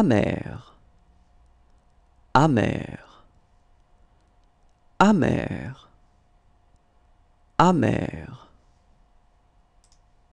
amer, amer, amer, amer.